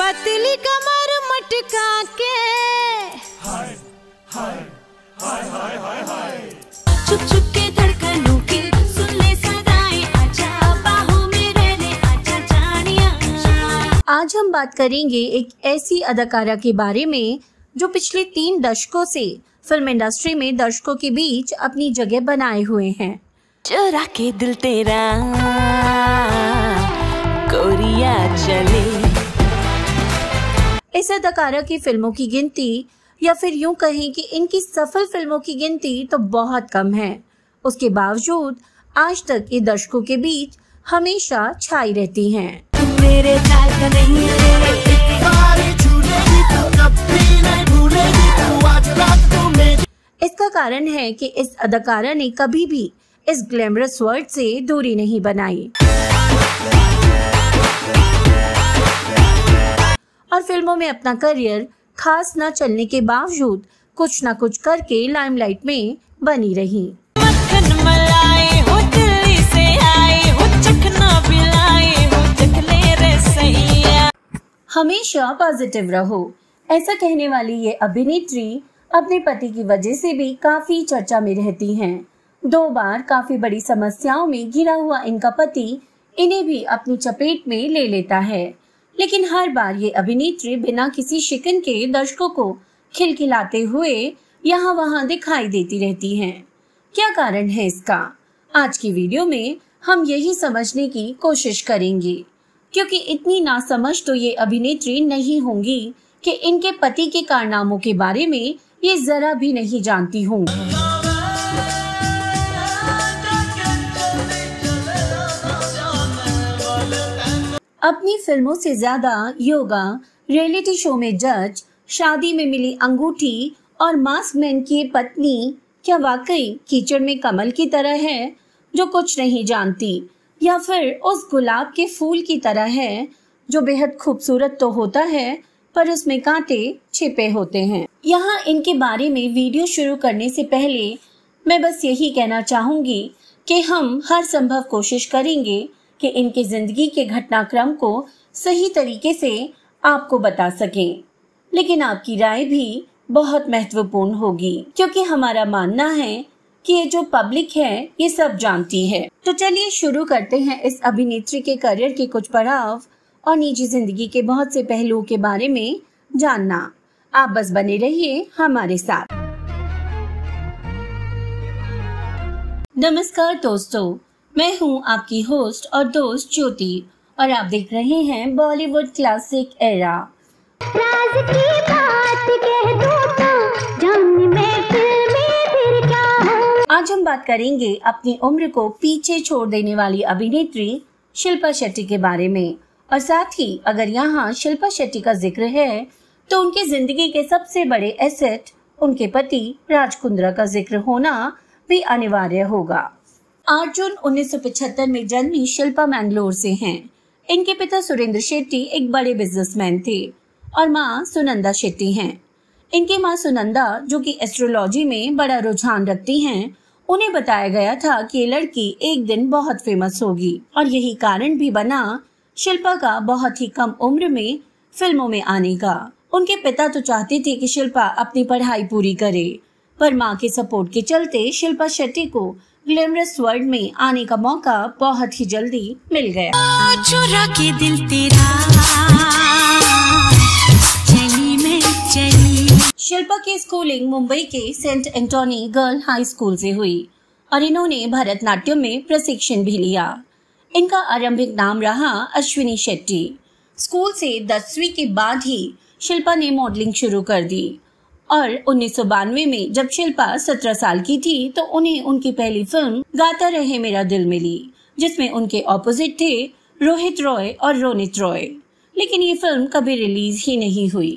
पतली कमर मटका के हाय हाय हाय हाय हाय हाय चुप चुप के धड़कनों के सुन ले सदाएं बाहों में रहने जानिया आज हम बात करेंगे एक ऐसी अदाकारा के बारे में जो पिछले तीन दशकों से फिल्म इंडस्ट्री में दर्शकों के बीच अपनी जगह बनाए हुए हैं चोरा के दिल तेरा कोरिया चले इस अदाकारा की फिल्मों की गिनती या फिर यूं कहें कि इनकी सफल फिल्मों की गिनती तो बहुत कम है उसके बावजूद आज तक ये दर्शकों के बीच हमेशा छाई रहती हैं। है। तो तो, इसका कारण है कि इस अदाकारा ने कभी भी इस ग्लैमरस वर्ल्ड से दूरी नहीं बनाई और फिल्मों में अपना करियर खास न चलने के बावजूद कुछ न कुछ करके लाइमलाइट में बनी रही हमेशा पॉजिटिव रहो ऐसा कहने वाली ये अभिनेत्री अपने पति की वजह से भी काफी चर्चा में रहती हैं। दो बार काफी बड़ी समस्याओं में घिरा हुआ इनका पति इन्हें भी अपनी चपेट में ले लेता है लेकिन हर बार ये अभिनेत्री बिना किसी शिकन के दर्शकों को खिलखिलाते हुए यहाँ वहाँ दिखाई देती रहती हैं। क्या कारण है इसका आज की वीडियो में हम यही समझने की कोशिश करेंगे क्योंकि इतनी नासमझ तो ये अभिनेत्री नहीं होंगी कि इनके पति के कारनामों के बारे में ये जरा भी नहीं जानती होंगी अपनी फिल्मों से ज्यादा योगा रियलिटी शो में जज शादी में मिली अंगूठी और मास्क मैन की पत्नी क्या वाकई कीचड़ में कमल की तरह है जो कुछ नहीं जानती या फिर उस गुलाब के फूल की तरह है जो बेहद खूबसूरत तो होता है पर उसमें कांटे छिपे होते हैं यहाँ इनके बारे में वीडियो शुरू करने से पहले मैं बस यही कहना चाहूंगी कि हम हर संभव कोशिश करेंगे कि इनके ज़िंदगी के घटनाक्रम को सही तरीके से आपको बता सकें लेकिन आपकी राय भी बहुत महत्वपूर्ण होगी क्योंकि हमारा मानना है कि ये जो पब्लिक है ये सब जानती है तो चलिए शुरू करते हैं इस अभिनेत्री के करियर के कुछ पड़ाव और निजी जिंदगी के बहुत से पहलुओं के बारे में जानना आप बस बने रहिए हमारे साथ नमस्कार दोस्तों मैं हूं आपकी होस्ट और दोस्त ज्योति और आप देख रहे हैं बॉलीवुड क्लासिक एरा आज हम बात करेंगे अपनी उम्र को पीछे छोड़ देने वाली अभिनेत्री शिल्पा शेट्टी के बारे में और साथ ही अगर यहाँ शिल्पा शेट्टी का जिक्र है तो उनकी जिंदगी के सबसे बड़े एसेट उनके पति राजकुंद्रा का जिक्र होना भी अनिवार्य होगा 8 जून 1975 में जन्मी शिल्पा मैंगलोर से हैं इनके पिता सुरेंद्र शेट्टी एक बड़े बिजनेसमैन थे और माँ सुनंदा शेट्टी हैं इनकी माँ सुनंदा जो कि एस्ट्रोलॉजी में बड़ा रुझान रखती हैं उन्हें बताया गया था कि ये लड़की एक दिन बहुत फेमस होगी और यही कारण भी बना शिल्पा का बहुत ही कम उम्र में फिल्मों में आने का उनके पिता तो चाहते थे कि शिल्पा अपनी पढ़ाई पूरी करे पर माँ के सपोर्ट के चलते शिल्पा शेट्टी को ग्लैमरस वर्ल्ड में आने का मौका बहुत ही जल्दी मिल गया चुरा के दिल तेरा शिल्पा की स्कूलिंग मुंबई के saint Antony girl high school से हुई और इन्होंने भरतनाट्यम में प्रशिक्षण भी लिया इनका आरंभिक नाम रहा अश्विनी शेट्टी स्कूल से दसवीं के बाद ही शिल्पा ने मॉडलिंग शुरू कर दी और उन्नीस में जब शिल्पा सत्रह साल की थी तो उन्हें उनकी पहली फिल्म गाता रहे मेरा दिल मिली जिसमें उनके ऑपोजिट थे रोहित रॉय और रोनित रॉय लेकिन ये फिल्म कभी रिलीज ही नहीं हुई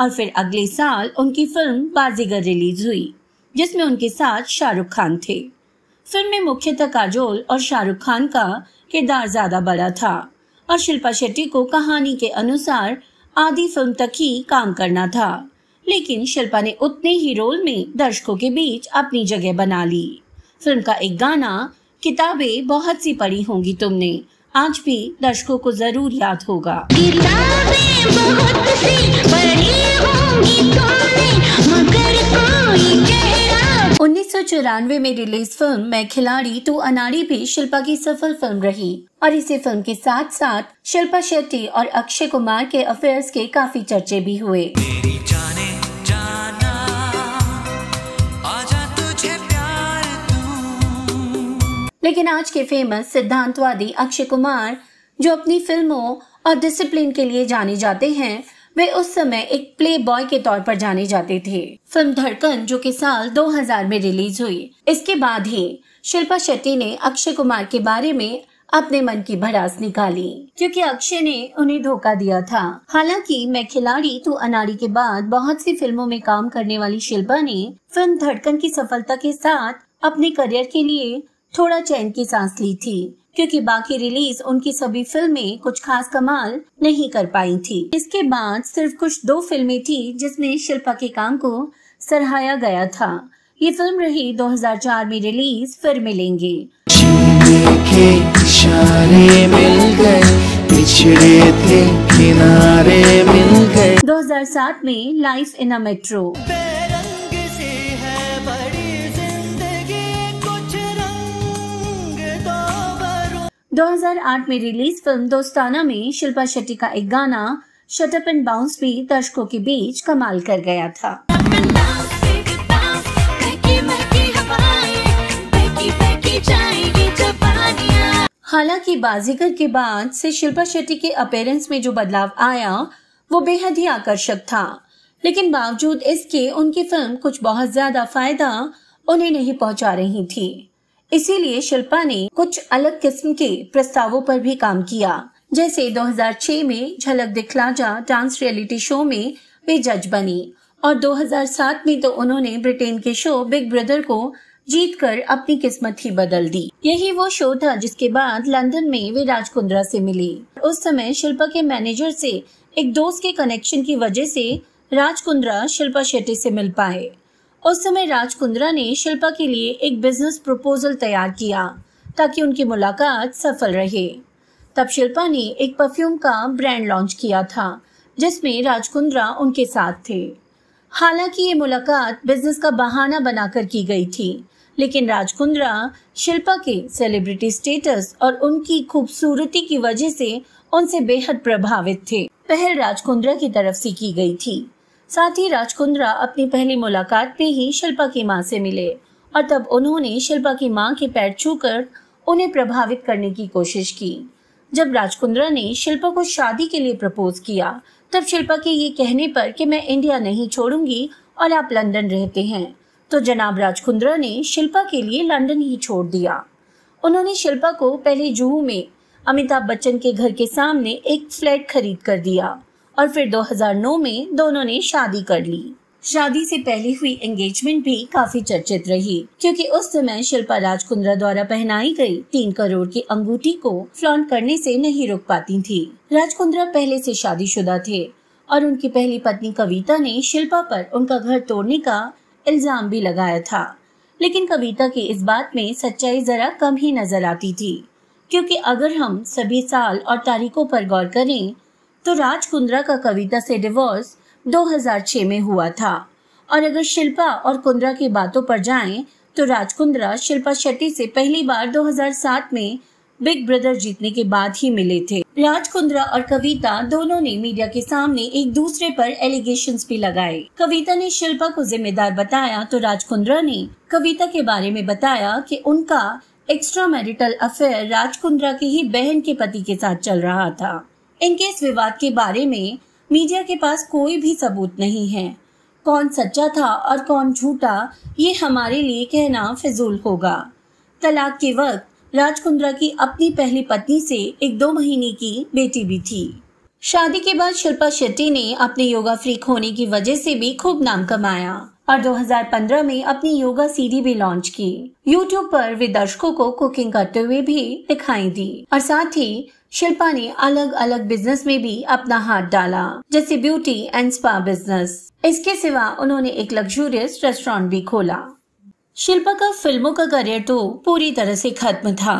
और फिर अगले साल उनकी फिल्म बाजीगर रिलीज हुई जिसमें उनके साथ शाहरुख खान थे फिल्म में मुख्यतः काजोल और शाहरुख खान का किरदार ज्यादा बड़ा था और शिल्पा शेट्टी को कहानी के अनुसार आधी फिल्म तक ही काम करना था लेकिन शिल्पा ने उतने ही रोल में दर्शकों के बीच अपनी जगह बना ली फिल्म का एक गाना किताबें बहुत सी पढ़ी होंगी तुमने आज भी दर्शकों को जरूर याद होगा उन्नीस सौ चौरानवे में रिलीज फिल्म मैं खिलाड़ी तू अनाड़ी भी शिल्पा की सफल फिल्म रही और इसी फिल्म के साथ साथ शिल्पा शेट्टी और अक्षय कुमार के अफेयर्स के काफी चर्चे भी हुए लेकिन आज के फेमस सिद्धांतवादी अक्षय कुमार जो अपनी फिल्मों और डिसिप्लिन के लिए जाने जाते हैं वे उस समय एक प्ले बॉय के तौर पर जाने जाते थे फिल्म धड़कन जो कि साल 2000 में रिलीज हुई इसके बाद ही शिल्पा शेट्टी ने अक्षय कुमार के बारे में अपने मन की भड़ास निकाली क्योंकि अक्षय ने उन्हें धोखा दिया था हालांकि मैं खिलाड़ी तू अनाड़ी के बाद बहुत सी फिल्मों में काम करने वाली शिल्पा ने फिल्म धड़कन की सफलता के साथ अपने करियर के लिए थोड़ा चैन की सांस ली थी क्योंकि बाकी रिलीज उनकी सभी फिल्में कुछ खास कमाल नहीं कर पाई थी इसके बाद सिर्फ कुछ दो फिल्में थी जिसमें शिल्पा के काम को सराहाया गया था ये फिल्म रही 2004 में रिलीज फिर मिलेंगे दो हजार मिल गए किनारे मिल गए 2007 में लाइफ इन अ मेट्रो 2008 में रिलीज फिल्म दोस्ताना में शिल्पा शेट्टी का एक गाना शट अप एंड बाउंस भी दर्शकों के बीच कमाल कर गया था हालांकि बाजीगर के बाद से शिल्पा शेट्टी के अपेरेंस में जो बदलाव आया वो बेहद ही आकर्षक था लेकिन बावजूद इसके उनकी फिल्म कुछ बहुत ज्यादा फायदा उन्हें नहीं पहुंचा रही थी इसीलिए शिल्पा ने कुछ अलग किस्म के प्रस्तावों पर भी काम किया जैसे 2006 में झलक दिखला जा डांस रियलिटी शो में वे जज बनी और 2007 में तो उन्होंने ब्रिटेन के शो बिग ब्रदर को जीत कर अपनी किस्मत ही बदल दी यही वो शो था जिसके बाद लंदन में वे राजकुंद्रा से मिली उस समय शिल्पा के मैनेजर से एक दोस्त के कनेक्शन की वजह से राजकुंद्रा शिल्पा शेट्टी से मिल पाए उस समय राजकुंद्रा ने शिल्पा के लिए एक बिजनेस प्रपोजल तैयार किया ताकि उनकी मुलाकात सफल रहे तब शिल्पा ने एक परफ्यूम का ब्रांड लॉन्च किया था जिसमें राजकुंद्रा उनके साथ थे हालांकि ये मुलाकात बिजनेस का बहाना बनाकर की गई थी लेकिन राजकुंद्रा शिल्पा के सेलिब्रिटी स्टेटस और उनकी खूबसूरती की वजह से उनसे बेहद प्रभावित थे पहल राजकुंद्रा की तरफ से की गई थी साथ ही राजकुंद्रा अपनी पहली मुलाकात में ही शिल्पा की माँ से मिले और तब उन्होंने शिल्पा की माँ के पैर छूकर उन्हें प्रभावित करने की कोशिश की जब राजकुंद्रा ने शिल्पा को शादी के लिए प्रपोज किया तब शिल्पा के ये कहने पर कि मैं इंडिया नहीं छोड़ूंगी और आप लंदन रहते हैं तो जनाब राजकुंद्रा ने शिल्पा के लिए लंदन ही छोड़ दिया उन्होंने शिल्पा को पहले जुहू में अमिताभ बच्चन के घर के सामने एक फ्लैट खरीद कर दिया और फिर 2009 में दोनों ने शादी कर ली शादी से पहले हुई एंगेजमेंट भी काफी चर्चित रही क्योंकि उस समय शिल्पा राज कुंद्रा द्वारा पहनाई गई तीन करोड़ की अंगूठी को फ्लॉन्ट करने से नहीं रुक पाती थी राज कुंद्रा पहले से शादीशुदा थे और उनकी पहली पत्नी कविता ने शिल्पा पर उनका घर तोड़ने का इल्जाम भी लगाया था लेकिन कविता की इस बात में सच्चाई जरा कम ही नजर आती थी क्योंकि अगर हम सभी साल और तारीखों पर गौर करें तो राज कुंद्रा का कविता से डिवोर्स 2006 में हुआ था और अगर शिल्पा और कुंद्रा की बातों पर जाएं तो राज कुंद्रा शिल्पा शेट्टी से पहली बार 2007 में बिग ब्रदर जीतने के बाद ही मिले थे राज कुंद्रा और कविता दोनों ने मीडिया के सामने एक दूसरे पर एलिगेशन भी लगाए कविता ने शिल्पा को जिम्मेदार बताया तो राज कुंद्रा ने कविता के बारे में बताया कि उनका extra marital affair Raj Kundra की ही बहन के पति के साथ चल रहा था इनके इस विवाद के बारे में मीडिया के पास कोई भी सबूत नहीं है कौन सच्चा था और कौन झूठा ये हमारे लिए कहना फिजूल होगा तलाक के वक्त राज कुंद्रा की अपनी पहली पत्नी से एक दो महीने की बेटी भी थी शादी के बाद शिल्पा शेट्टी ने अपने योगा फ्रीक होने की वजह से भी खूब नाम कमाया और 2015 में अपनी योगा सीडी भी लॉन्च की यूट्यूब पर वे दर्शकों को कुकिंग करते हुए भी दिखाई दी और साथ ही शिल्पा ने अलग अलग बिजनेस में भी अपना हाथ डाला जैसे ब्यूटी एंड स्पा बिजनेस इसके सिवा उन्होंने एक लग्जूरियस रेस्टोरेंट भी खोला शिल्पा का फिल्मों का करियर तो पूरी तरह से खत्म था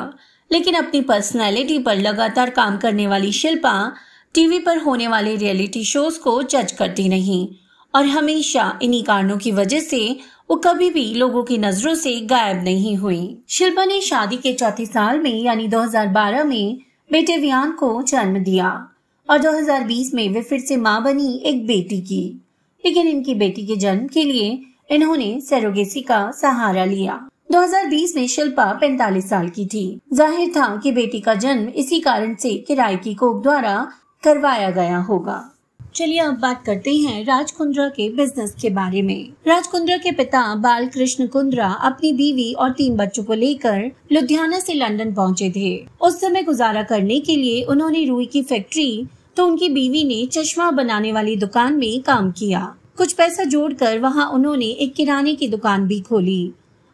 लेकिन अपनी पर्सनैलिटी पर लगातार काम करने वाली शिल्पा टीवी पर होने वाले रियलिटी शोज को जज करती नहीं और हमेशा इन्हीं कारणों की वजह से वो कभी भी लोगों की नजरों से गायब नहीं हुई शिल्पा ने शादी के चौथे साल में यानी 2012 में बेटे वियान को जन्म दिया और 2020 में वे फिर से मां बनी एक बेटी की लेकिन इनकी बेटी के जन्म के लिए इन्होंने सेरोगेसी का सहारा लिया 2020 में शिल्पा 45 साल की थी जाहिर था कि बेटी का जन्म इसी कारण से किराए की कोक द्वारा करवाया गया होगा चलिए अब बात करते हैं राज कुंद्रा के बिजनेस के बारे में राज कुंद्रा के पिता बाल कृष्ण कुंद्रा अपनी बीवी और तीन बच्चों को लेकर लुधियाना से लंदन पहुंचे थे उस समय गुजारा करने के लिए उन्होंने रूई की फैक्ट्री तो उनकी बीवी ने चश्मा बनाने वाली दुकान में काम किया कुछ पैसा जोड़कर वहां उन्होंने एक किराने की दुकान भी खोली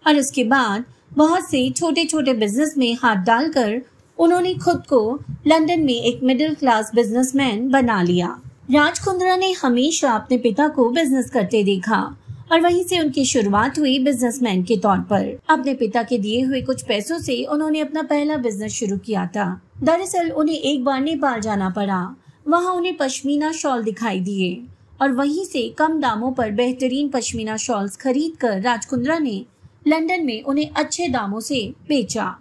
और उसके बाद बहुत से छोटे छोटे बिजनेस में हाथ डालकर उन्होंने खुद को लंदन में एक मिडिल क्लास बिजनेसमैन बना लिया राज कुंद्रा ने हमेशा अपने पिता को बिजनेस करते देखा और वहीं से उनकी शुरुआत हुई बिजनेसमैन के तौर पर अपने पिता के दिए हुए कुछ पैसों से उन्होंने अपना पहला बिजनेस शुरू किया था दरअसल उन्हें एक बार नेपाल जाना पड़ा वहाँ उन्हें पश्मीना शॉल दिखाई दिए और वहीं से कम दामों पर बेहतरीन पश्मीना शॉल्स खरीद कर राजकुंद्रा ने लंदन में उन्हें अच्छे दामों से बेचा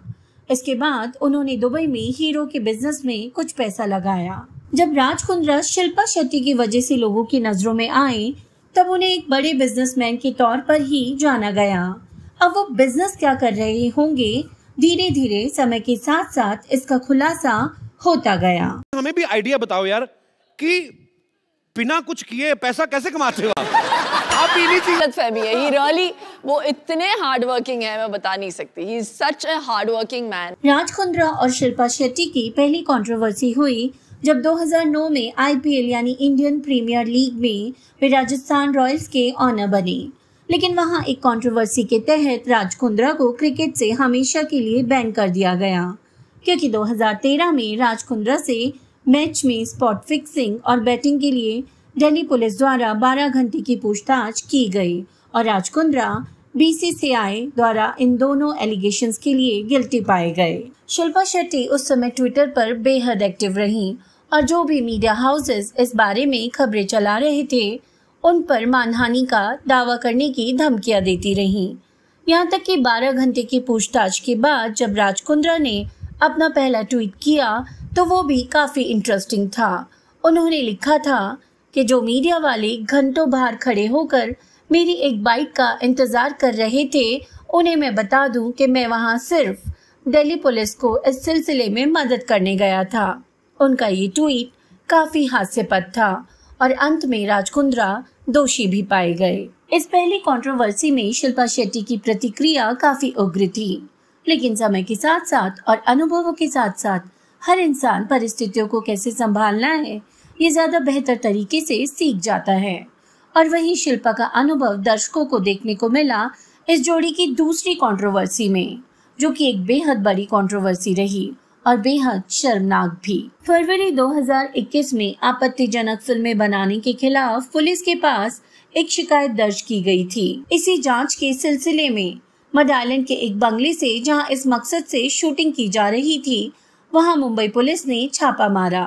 इसके बाद उन्होंने दुबई में हीरो के बिजनेस में कुछ पैसा लगाया जब राजकुंद्रा शिल्पा शेट्टी की वजह से लोगों की नजरों में आए तब उन्हें एक बड़े बिजनेसमैन के तौर पर ही जाना गया अब वो बिजनेस क्या कर रहे होंगे धीरे धीरे समय के साथ साथ इसका खुलासा होता गया हमें भी आइडिया बताओ यार कि बिना कुछ किए पैसा कैसे कमाते हो आप फहमी है ही रियली वो इतने हार्ड वर्किंग है मैं बता नहीं सकती he is such a hard working man Raj Kundra और शिल्पा शेट्टी की पहली कंट्रोवर्सी हुई जब 2009 में आईपीएल यानी इंडियन प्रीमियर लीग में वे राजस्थान रॉयल्स के ऑनर बने लेकिन वहां एक कंट्रोवर्सी के तहत राज कुंद्रा को क्रिकेट से हमेशा के लिए बैन कर दिया गया क्योंकि 2013 में राज कुंद्रा से मैच में स्पॉट फिक्सिंग और बैटिंग के लिए दिल्ली पुलिस द्वारा 12 घंटे की पूछताछ की गई और राज कुंद्रा बीसीसीआई द्वारा इन दोनों एलिगेशंस के लिए गिल्टी पाए गए शिल्पा शेट्टी उस समय ट्विटर पर बेहद एक्टिव रही और जो भी मीडिया हाउसेस इस बारे में खबरें चला रहे थे उन पर मानहानि का दावा करने की धमकियां देती रही यहाँ तक कि 12 घंटे की पूछताछ के बाद जब राजकुंद्रा ने अपना पहला ट्वीट किया तो वो भी काफ़ी इंटरेस्टिंग था उन्होंने लिखा था कि जो मीडिया वाले घंटों बाहर खड़े होकर मेरी एक बाइक का इंतज़ार कर रहे थे उन्हें मैं बता दूं कि मैं वहां सिर्फ दिल्ली पुलिस को इस सिलसिले में मदद करने गया था उनका ये ट्वीट काफ़ी हास्यपद था और अंत में राजकुंद्रा दोषी भी पाए गए इस पहली कंट्रोवर्सी में शिल्पा शेट्टी की प्रतिक्रिया काफ़ी उग्र थी लेकिन समय के साथ साथ और अनुभवों के साथ साथ हर इंसान परिस्थितियों को कैसे संभालना है ये ज़्यादा बेहतर तरीके से सीख जाता है और वहीं शिल्पा का अनुभव दर्शकों को देखने को मिला इस जोड़ी की दूसरी कंट्रोवर्सी में जो कि एक बेहद बड़ी कंट्रोवर्सी रही और बेहद शर्मनाक भी फरवरी 2021 में आपत्तिजनक फिल्में बनाने के खिलाफ पुलिस के पास एक शिकायत दर्ज की गई थी इसी जांच के सिलसिले में मड आइलैंड के एक बंगले से जहां इस मकसद से शूटिंग की जा रही थी वहां मुंबई पुलिस ने छापा मारा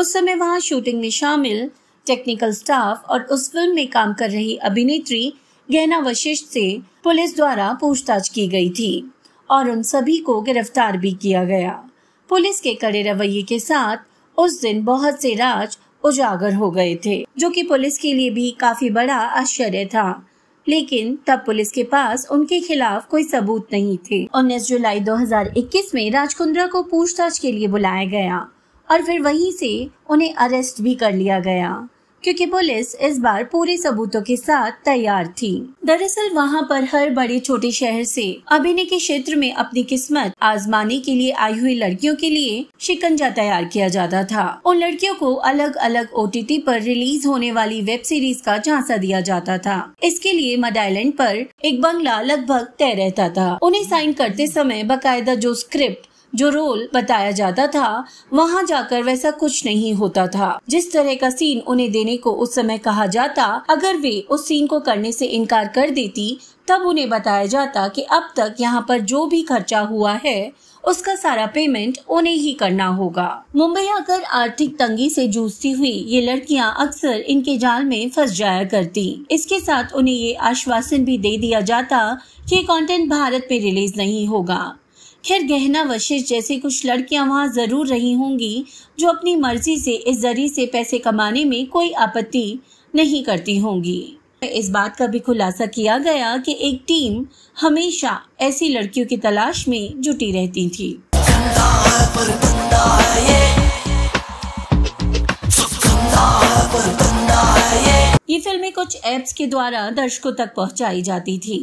उस समय वहां शूटिंग में शामिल टेक्निकल स्टाफ और उस फिल्म में काम कर रही अभिनेत्री गहना वशिष्ठ से पुलिस द्वारा पूछताछ की गई थी और उन सभी को गिरफ्तार भी किया गया पुलिस के कड़े रवैये के साथ उस दिन बहुत से राज उजागर हो गए थे जो कि पुलिस के लिए भी काफी बड़ा आश्चर्य था लेकिन तब पुलिस के पास उनके खिलाफ कोई सबूत नहीं थे उन्नीस जुलाई 2021 में राजकुंद्रा को पूछताछ के लिए बुलाया गया और फिर वहीं से उन्हें अरेस्ट भी कर लिया गया क्योंकि पुलिस इस बार पूरे सबूतों के साथ तैयार थी दरअसल वहाँ पर हर बड़े छोटे शहर से अभिनय के क्षेत्र में अपनी किस्मत आजमाने के लिए आई हुई लड़कियों के लिए शिकंजा तैयार किया जाता था उन लड़कियों को अलग अलग ओ टी रिलीज होने वाली वेब सीरीज का झांसा दिया जाता था इसके लिए मड आइलैंड एक बंगला लगभग तय रहता था उन्हें साइन करते समय बकायदा जो स्क्रिप्ट जो रोल बताया जाता था वहाँ जाकर वैसा कुछ नहीं होता था जिस तरह का सीन उन्हें देने को उस समय कहा जाता अगर वे उस सीन को करने से इनकार कर देती तब उन्हें बताया जाता कि अब तक यहाँ पर जो भी खर्चा हुआ है उसका सारा पेमेंट उन्हें ही करना होगा मुंबई आकर आर्थिक तंगी से जूझती हुई ये लड़कियां अक्सर इनके जाल में फंस जाया करती इसके साथ उन्हें ये आश्वासन भी दे दिया जाता कि कंटेंट भारत में रिलीज नहीं होगा खैर गहना वशिष जैसी कुछ लड़कियां वहां ज़रूर रही होंगी जो अपनी मर्जी से इस जरिए से पैसे कमाने में कोई आपत्ति नहीं करती होंगी इस बात का भी खुलासा किया गया कि एक टीम हमेशा ऐसी लड़कियों की तलाश में जुटी रहती थी ये फिल्में कुछ एप्स के द्वारा दर्शकों तक पहुंचाई जाती थी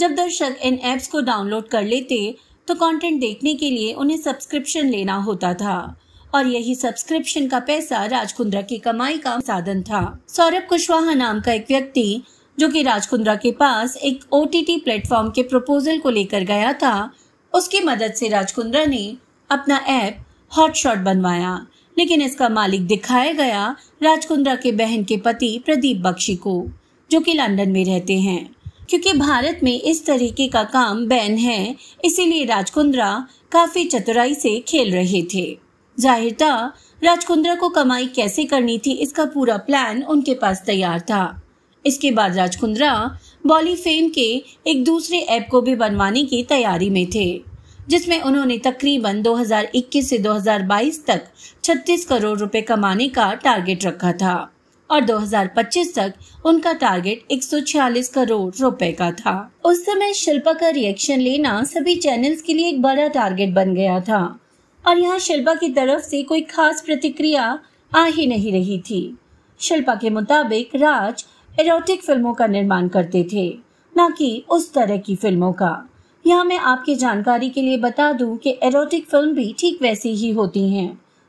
जब दर्शक इन एप्स को डाउनलोड कर लेते तो कंटेंट देखने के लिए उन्हें सब्सक्रिप्शन लेना होता था और यही सब्सक्रिप्शन का पैसा राजकुंद्रा की कमाई का साधन था सौरभ कुशवाहा नाम का एक व्यक्ति जो कि राजकुंद्रा के पास एक ओ प्लेटफॉर्म के प्रपोजल को लेकर गया था उसकी मदद से राजकुंद्रा ने अपना ऐप हॉटशॉट बनवाया लेकिन इसका मालिक दिखाया गया राजकुंद्रा के बहन के पति प्रदीप बख्शी को जो कि लंदन में रहते हैं क्योंकि भारत में इस तरीके का काम बैन है इसीलिए राजकुंद्रा काफी चतुराई से खेल रहे थे जाहिर था राजकुंद्रा को कमाई कैसे करनी थी इसका पूरा प्लान उनके पास तैयार था इसके बाद राजकुंद्रा बॉली फेम के एक दूसरे ऐप को भी बनवाने की तैयारी में थे जिसमें उन्होंने तकरीबन 2021 से 2022 तक 36 करोड़ रुपए कमाने का टारगेट रखा था और 2025 तक उनका टारगेट 146 करोड़ रुपए का था उस समय शिल्पा का रिएक्शन लेना सभी चैनल्स के लिए एक बड़ा टारगेट बन गया था और यहाँ शिल्पा की तरफ से कोई खास प्रतिक्रिया आ ही नहीं रही थी शिल्पा के मुताबिक राज एरोटिक फिल्मों का निर्माण करते थे न कि उस तरह की फिल्मों का यहाँ मैं आपकी जानकारी के लिए बता दूं कि एरोटिक फिल्म भी ठीक वैसी ही होती हैं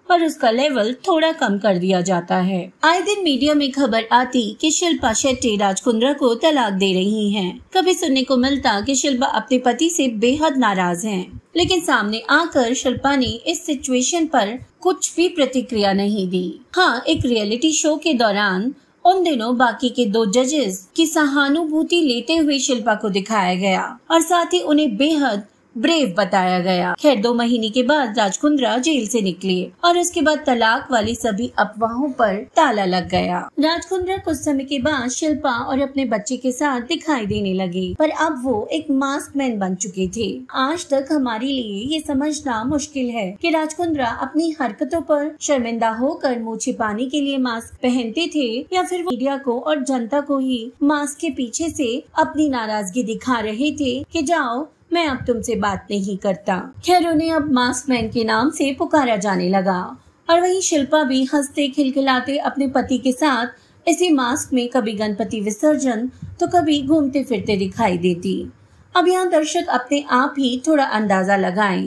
पर उसका लेवल थोड़ा कम कर दिया जाता है आए दिन मीडिया में खबर आती कि शिल्पा शेट्टी राजकुंद्रा को तलाक दे रही हैं। कभी सुनने को मिलता कि शिल्पा अपने पति से बेहद नाराज हैं। लेकिन सामने आकर शिल्पा ने इस सिचुएशन पर कुछ भी प्रतिक्रिया नहीं दी हाँ एक रियलिटी शो के दौरान उन दिनों बाकी के दो जजेस की सहानुभूति लेते हुए शिल्पा को दिखाया गया और साथ ही उन्हें बेहद ब्रेव बताया गया खैर दो महीने के बाद राजकुंद्रा जेल से निकले और उसके बाद तलाक वाली सभी अफवाहों पर ताला लग गया राजकुंद्रा कुछ समय के बाद शिल्पा और अपने बच्चे के साथ दिखाई देने लगी पर अब वो एक मास्क मैन बन चुके थे आज तक हमारे लिए ये समझना मुश्किल है कि राजकुंद्रा अपनी हरकतों पर शर्मिंदा होकर मुँह छिपाने के लिए मास्क पहनते थे या फिर मीडिया को और जनता को ही मास्क के पीछे से अपनी नाराजगी दिखा रहे थे की जाओ मैं अब तुमसे बात नहीं करता खैर उन्हें अब मास्क मैन के नाम से पुकारा जाने लगा और वहीं शिल्पा भी हंसते खिलखिलाते अपने पति के साथ इसी मास्क में कभी गणपति विसर्जन तो कभी घूमते फिरते दिखाई देती अब यहाँ दर्शक अपने आप ही थोड़ा अंदाजा लगाए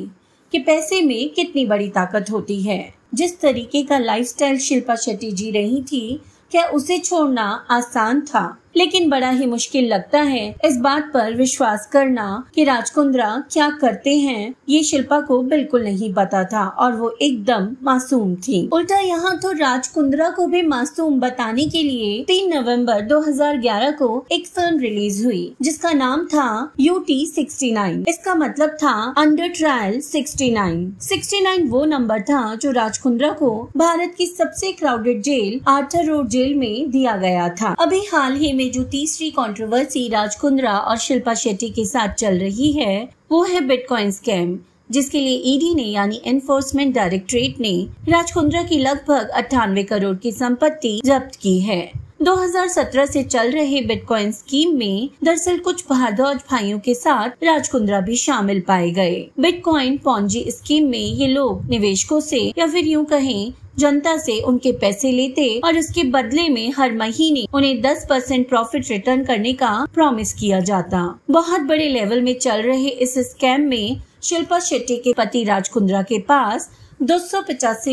कि पैसे में कितनी बड़ी ताकत होती है जिस तरीके का लाइफस्टाइल शिल्पा शेट्टी जी रही थी क्या उसे छोड़ना आसान था लेकिन बड़ा ही मुश्किल लगता है इस बात पर विश्वास करना कि राजकुंद्रा क्या करते हैं ये शिल्पा को बिल्कुल नहीं पता था और वो एकदम मासूम थी उल्टा यहाँ तो राजकुंद्रा को भी मासूम बताने के लिए 3 नवंबर 2011 को एक फिल्म रिलीज हुई जिसका नाम था यू टी इसका मतलब था अंडर ट्रायल 69 69 वो नंबर था जो राजकुंद्रा को भारत की सबसे crowded jail Arthur road jail में दिया गया था अभी हाल ही में में जो तीसरी कंट्रोवर्सी राज कुंद्रा और शिल्पा शेट्टी के साथ चल रही है वो है बिटकॉइन स्कैम जिसके लिए ईडी e ने यानी एनफोर्समेंट डायरेक्टरेट ने राज कुंद्रा की लगभग अट्ठानवे करोड़ की संपत्ति जब्त की है 2017 से चल रहे बिटकॉइन स्कीम में दरअसल कुछ भारद्वाज भाइयों के साथ राजकुंद्रा भी शामिल पाए गए बिटकॉइन पॉन्जी स्कीम में ये लोग निवेशकों से या फिर यूं कहें जनता से उनके पैसे लेते और उसके बदले में हर महीने उन्हें 10 परसेंट प्रॉफिट रिटर्न करने का प्रॉमिस किया जाता बहुत बड़े लेवल में चल रहे इस स्कैम में शिल्पा शेट्टी के पति राज कुंद्रा के पास दो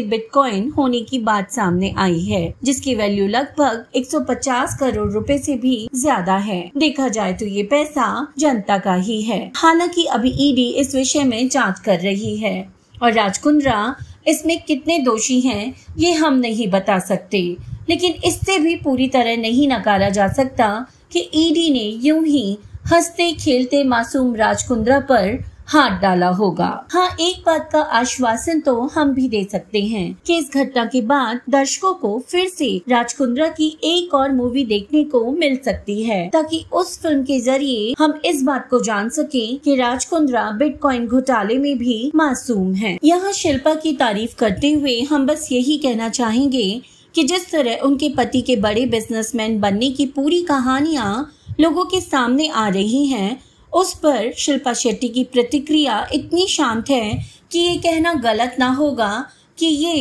बिटकॉइन होने की बात सामने आई है जिसकी वैल्यू लगभग 150 करोड़ रुपए से भी ज्यादा है देखा जाए तो ये पैसा जनता का ही है हालांकि अभी ईडी e इस विषय में जांच कर रही है और राजकुंद्रा इसमें कितने दोषी हैं ये हम नहीं बता सकते लेकिन इससे भी पूरी तरह नहीं नकारा जा सकता कि ईडी e ने यूं ही हंसते खेलते मासूम राजकुंद्रा पर हाथ डाला होगा हाँ एक बात का आश्वासन तो हम भी दे सकते हैं कि इस घटना के बाद दर्शकों को फिर से राजकुंद्रा की एक और मूवी देखने को मिल सकती है ताकि उस फिल्म के जरिए हम इस बात को जान सके की राजकुंद्रा बिट बिटकॉइन घोटाले में भी मासूम है यहाँ शिल्पा की तारीफ करते हुए हम बस यही कहना चाहेंगे कि जिस तरह उनके पति के बड़े बिजनेसमैन बनने की पूरी कहानियाँ लोगों के सामने आ रही हैं उस पर शिल्पा शेट्टी की प्रतिक्रिया इतनी शांत है कि ये कहना गलत ना होगा कि ये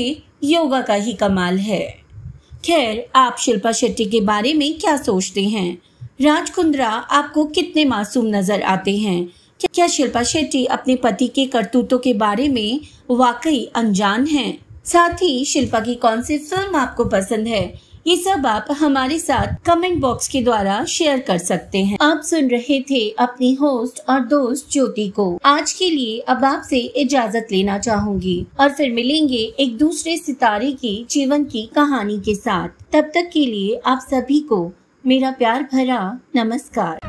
योगा का ही कमाल है खैर आप शिल्पा शेट्टी के बारे में क्या सोचते हैं राजकुंद्रा आपको कितने मासूम नजर आते हैं क्या शिल्पा शेट्टी अपने पति के करतूतों के बारे में वाकई अनजान हैं? साथ ही शिल्पा की कौन सी फिल्म आपको पसंद है ये सब आप हमारे साथ कमेंट बॉक्स के द्वारा शेयर कर सकते हैं आप सुन रहे थे अपनी होस्ट और दोस्त ज्योति को आज के लिए अब आपसे इजाजत लेना चाहूंगी और फिर मिलेंगे एक दूसरे सितारे के जीवन की कहानी के साथ तब तक के लिए आप सभी को मेरा प्यार भरा नमस्कार